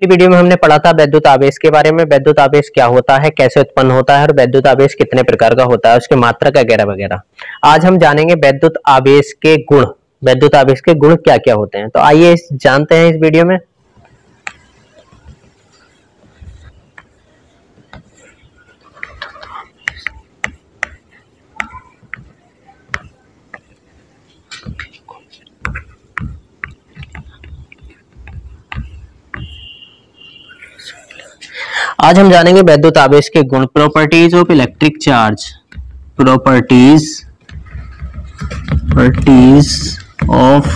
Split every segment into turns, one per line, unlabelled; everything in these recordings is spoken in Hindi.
पिछली वीडियो में हमने पढ़ा था वैद्युत आवेश के बारे में वैद्युत आवेश क्या होता है कैसे उत्पन्न होता है और वैद्युत आवेश कितने प्रकार का होता है उसके मात्रा वगैरह वगैरह आज हम जानेंगे वैद्युत आवेश के गुण वैद्युत आवेश के गुण क्या क्या होते हैं तो आइए जानते हैं इस वीडियो में आज हम जानेंगे वैद्युत आवेश के गुण properties of electric charge properties properties of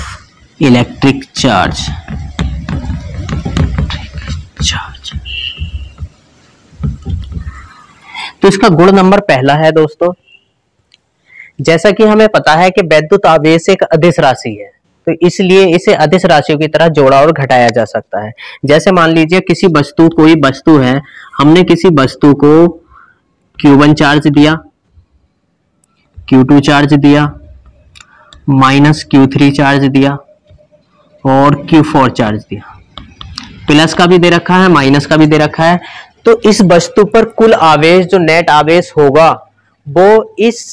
electric charge charge तो इसका गुण नंबर पहला है दोस्तों जैसा कि हमें पता है कि वैद्युत आवेश एक अधिस राशि है तो इसलिए इसे अधिस राशियों की तरह जोड़ा और घटाया जा सकता है जैसे मान लीजिए किसी वस्तु कोई वस्तु है हमने किसी वस्तु को Q1 चार्ज दिया Q2 चार्ज दिया माइनस थ्री चार्ज दिया और Q4 चार्ज दिया प्लस का भी दे रखा है माइनस का भी दे रखा है तो इस वस्तु पर कुल आवेश जो नेट आवेश होगा वो इस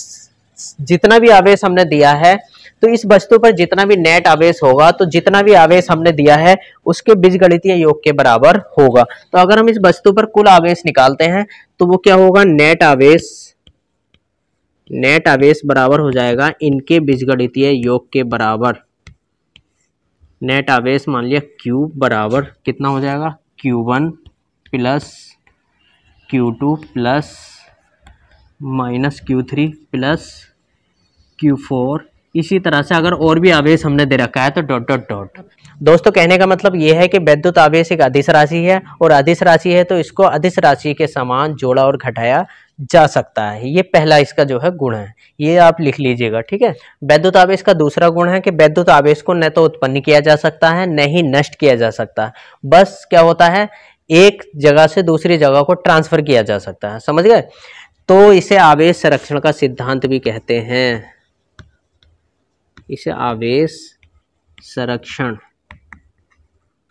जितना भी आवेश हमने दिया है तो इस वस्तु पर जितना भी नेट आवेश होगा तो जितना भी आवेश हमने दिया है उसके बीजगणितीय योग के बराबर होगा तो अगर हम इस वस्तु पर कुल आवेश निकालते हैं तो वो क्या होगा नेट आवेश नेट आवेश बराबर हो जाएगा इनके बीजगणितीय योग के बराबर नेट आवेश मान लिया Q बराबर कितना हो जाएगा Q1 one plus Q two plus minus Q three plus Q four इसी तरह से अगर और भी आवेश हमने दे रखा है तो डॉट डॉट डॉट दोस्तों कहने का मतलब यह है कि वैद्युत आवेश एक अधिस राशि है और अधिस राशि है तो इसको अधिस राशि के समान जोड़ा और घटाया जा सकता है ये पहला इसका जो है गुण है ये आप लिख लीजिएगा ठीक है वैद्युत आवेश का दूसरा गुण है कि वैद्युत आवेश को न तो उत्पन्न किया जा सकता है न ही नष्ट किया जा सकता बस क्या होता है एक जगह से दूसरी जगह को ट्रांसफर किया जा सकता है समझ गए तो इसे आवेश संरक्षण का सिद्धांत भी कहते हैं इसे आवेश संरक्षण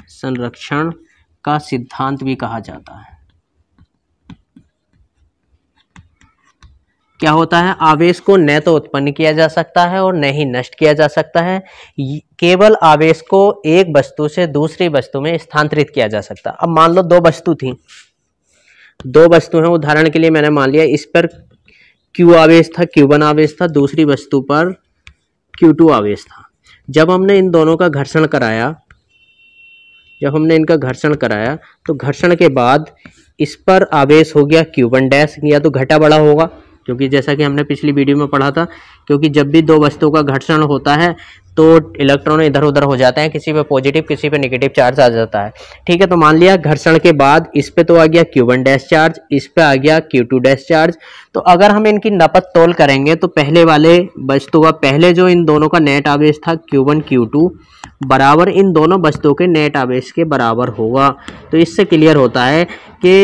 संरक्षण का सिद्धांत भी कहा जाता है क्या होता है आवेश को न तो उत्पन्न किया जा सकता है और न ही नष्ट किया जा सकता है केवल आवेश को एक वस्तु से दूसरी वस्तु में स्थानांतरित किया जा सकता है अब मान लो दो वस्तु थी दो वस्तु हैं उदाहरण के लिए मैंने मान लिया इस पर क्यू आवेश था क्यू वन आवेश था दूसरी वस्तु पर Q2 आवेश था जब हमने इन दोनों का घर्षण कराया जब हमने इनका घर्षण कराया तो घर्षण के बाद इस पर आवेश हो गया Q1 डैश या तो घटा बड़ा होगा क्योंकि जैसा कि हमने पिछली वीडियो में पढ़ा था क्योंकि जब भी दो वस्तुओं का घर्षण होता है तो इलेक्ट्रॉन इधर उधर हो जाते हैं किसी पे पॉजिटिव किसी पे नेगेटिव चार्ज आ जाता है ठीक है तो मान लिया घर्षण के बाद इस पे तो आ गया क्यू वन डैश चार्ज इस पे आ गया क्यू टू डैश चार्ज तो अगर हम इनकी नपत तोल करेंगे तो पहले वाले वस्तु का पहले जो इन दोनों का नेट आवेश था क्यू वन क्यू टू बराबर इन दोनों वस्तुओं के नेट आवेश के बराबर होगा तो इससे क्लियर होता है कि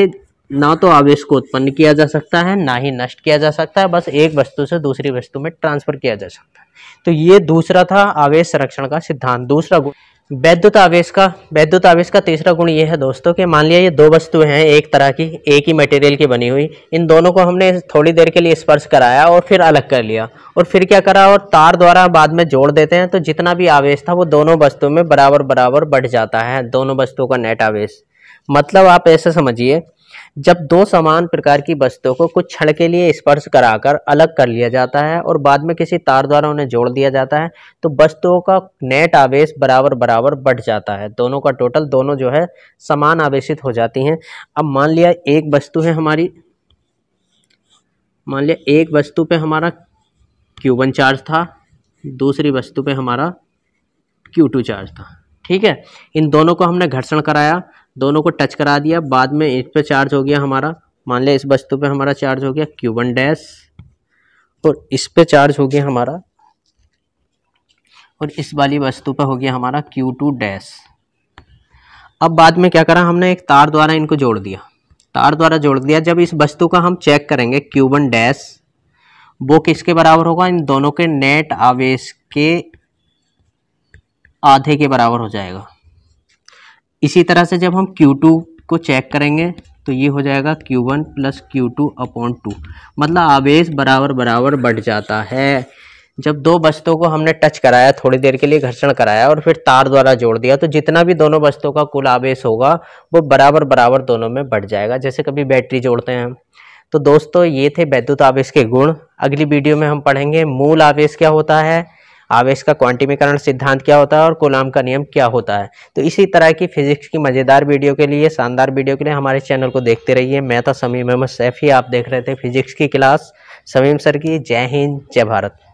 ना तो आवेश को उत्पन्न किया जा सकता है ना ही नष्ट किया जा सकता है बस एक वस्तु से दूसरी वस्तु में ट्रांसफर किया जा सकता है तो ये दूसरा था आवेश संरक्षण का सिद्धांत दूसरा गुण वैद्युत आवेश का वैद्युत आवेश का तीसरा गुण ये है दोस्तों कि मान लिया ये दो वस्तुएं हैं एक तरह की एक ही मटेरियल की बनी हुई इन दोनों को हमने थोड़ी देर के लिए स्पर्श कराया और फिर अलग कर लिया और फिर क्या करा और तार द्वारा बाद में जोड़ देते हैं तो जितना भी आवेश था वो दोनों वस्तुओं में बराबर बराबर बढ़ जाता है दोनों वस्तुओं का नेट आवेश मतलब आप ऐसे समझिए जब दो समान प्रकार की वस्तुओं को कुछ क्षण के लिए स्पर्श कराकर अलग कर लिया जाता है और बाद में किसी तार द्वारा उन्हें जोड़ दिया जाता है तो वस्तुओं का नेट आवेश बराबर बराबर बढ़ जाता है दोनों का टोटल दोनों जो है समान आवेशित हो जाती हैं अब मान लिया एक वस्तु है हमारी मान लिया एक वस्तु पर हमारा क्यू वन चार्ज था दूसरी वस्तु पर हमारा क्यू टू चार्ज था ठीक है इन दोनों को हमने घर्षण कराया दोनों को टच करा दिया बाद में इस पर चार्ज हो गया हमारा मान लिया इस वस्तु पे हमारा चार्ज हो गया क्यू वन डैश और इस पे चार्ज हो गया हमारा और इस वाली वस्तु पर हो गया हमारा क्यू टू डैश अब बाद में क्या करा हमने एक तार द्वारा इनको जोड़ दिया तार द्वारा जोड़ दिया जब इस वस्तु का हम चेक करेंगे क्यू वन डैश वो किसके बराबर होगा इन दोनों के नेट आवेश के आधे के बराबर हो जाएगा इसी तरह से जब हम Q2 को चेक करेंगे तो ये हो जाएगा Q1 one plus Q two upon two मतलब आवेश बराबर बराबर बढ़ जाता है जब दो वस्तुओं को हमने टच कराया थोड़ी देर के लिए घर्षण कराया और फिर तार द्वारा जोड़ दिया तो जितना भी दोनों वस्तुओं का कुल आवेश होगा वो बराबर बराबर दोनों में बढ़ जाएगा जैसे कभी बैटरी जोड़ते हैं हम तो दोस्तों ये थे वैद्युत आवेश के गुण अगली वीडियो में हम पढ़ेंगे मूल आवेश क्या होता है आवेश का क्वांटिमीकरण सिद्धांत क्या होता है और कोलाम का नियम क्या होता है तो इसी तरह की फिजिक्स की मज़ेदार वीडियो के लिए शानदार वीडियो के लिए हमारे चैनल को देखते रहिए मैं था समीम अहमद सैफी आप देख रहे थे फिजिक्स की क्लास समीम सर की जय हिंद जय भारत